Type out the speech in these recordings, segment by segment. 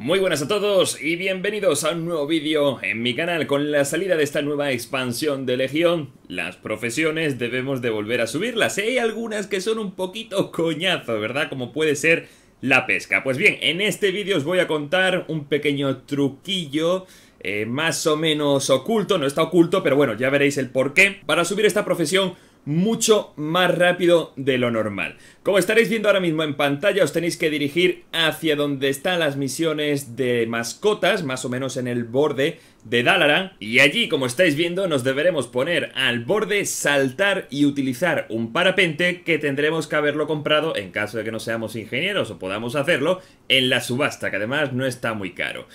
Muy buenas a todos y bienvenidos a un nuevo vídeo en mi canal. Con la salida de esta nueva expansión de Legión, las profesiones debemos de volver a subirlas. Hay algunas que son un poquito coñazo, ¿verdad? Como puede ser la pesca. Pues bien, en este vídeo os voy a contar un pequeño truquillo eh, más o menos oculto, no está oculto, pero bueno, ya veréis el porqué, para subir esta profesión mucho más rápido de lo normal. Como estaréis viendo ahora mismo en pantalla, os tenéis que dirigir hacia donde están las misiones de mascotas, más o menos en el borde de Dalaran, y allí, como estáis viendo, nos deberemos poner al borde, saltar y utilizar un parapente que tendremos que haberlo comprado, en caso de que no seamos ingenieros o podamos hacerlo, en la subasta, que además no está muy caro.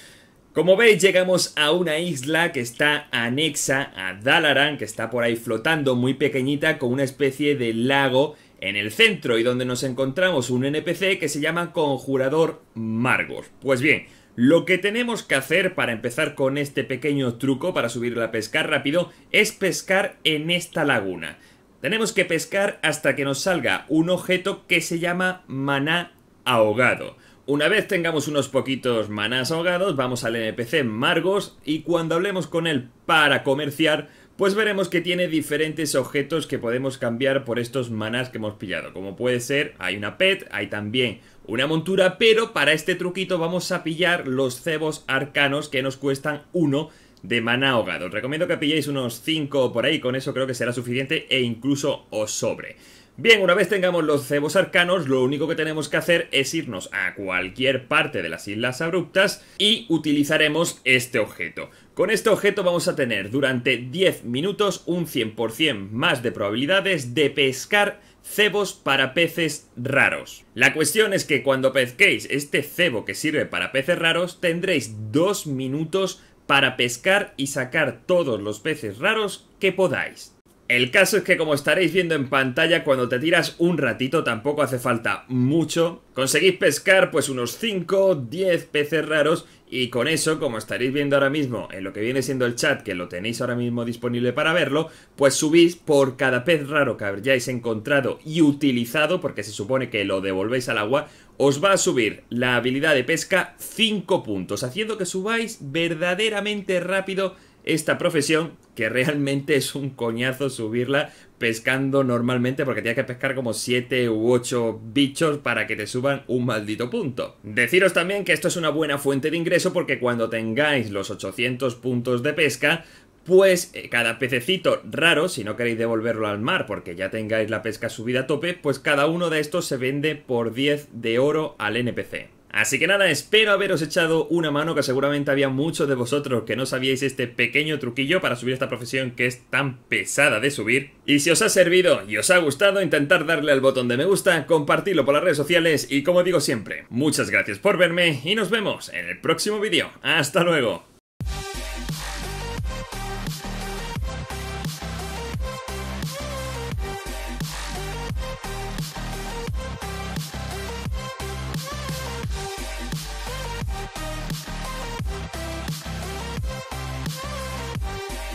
Como veis, llegamos a una isla que está anexa a Dalaran, que está por ahí flotando, muy pequeñita, con una especie de lago en el centro, y donde nos encontramos un NPC que se llama Conjurador Margor. Pues bien, lo que tenemos que hacer para empezar con este pequeño truco para subirla a pescar rápido es pescar en esta laguna. Tenemos que pescar hasta que nos salga un objeto que se llama maná ahogado. Una vez tengamos unos poquitos manás ahogados, vamos al NPC Margos y cuando hablemos con él para comerciar, pues veremos que tiene diferentes objetos que podemos cambiar por estos manas que hemos pillado. Como puede ser, hay una pet, hay también una montura, pero para este truquito vamos a pillar los cebos arcanos que nos cuestan uno de maná ahogado. Os recomiendo que pilléis unos 5 por ahí, con eso creo que será suficiente e incluso os sobre. Bien, una vez tengamos los cebos arcanos, lo único que tenemos que hacer es irnos a cualquier parte de las Islas Abruptas y utilizaremos este objeto. Con este objeto vamos a tener durante 10 minutos un 100% más de probabilidades de pescar cebos para peces raros. La cuestión es que cuando pesquéis este cebo que sirve para peces raros tendréis 2 minutos para pescar y sacar todos los peces raros que podáis. El caso es que como estaréis viendo en pantalla, cuando te tiras un ratito, tampoco hace falta mucho, conseguís pescar pues unos 5, 10 peces raros y con eso, como estaréis viendo ahora mismo en lo que viene siendo el chat, que lo tenéis ahora mismo disponible para verlo, pues subís por cada pez raro que hayáis encontrado y utilizado, porque se supone que lo devolvéis al agua, os va a subir la habilidad de pesca 5 puntos, haciendo que subáis verdaderamente rápido esta profesión, que realmente es un coñazo subirla pescando normalmente porque tienes que pescar como 7 u 8 bichos para que te suban un maldito punto. Deciros también que esto es una buena fuente de ingreso porque cuando tengáis los 800 puntos de pesca, pues eh, cada pececito raro, si no queréis devolverlo al mar porque ya tengáis la pesca subida a tope, pues cada uno de estos se vende por 10 de oro al NPC. Así que nada, espero haberos echado una mano, que seguramente había muchos de vosotros que no sabíais este pequeño truquillo para subir esta profesión que es tan pesada de subir. Y si os ha servido y os ha gustado, intentar darle al botón de me gusta, compartirlo por las redes sociales y como digo siempre, muchas gracias por verme y nos vemos en el próximo vídeo. ¡Hasta luego!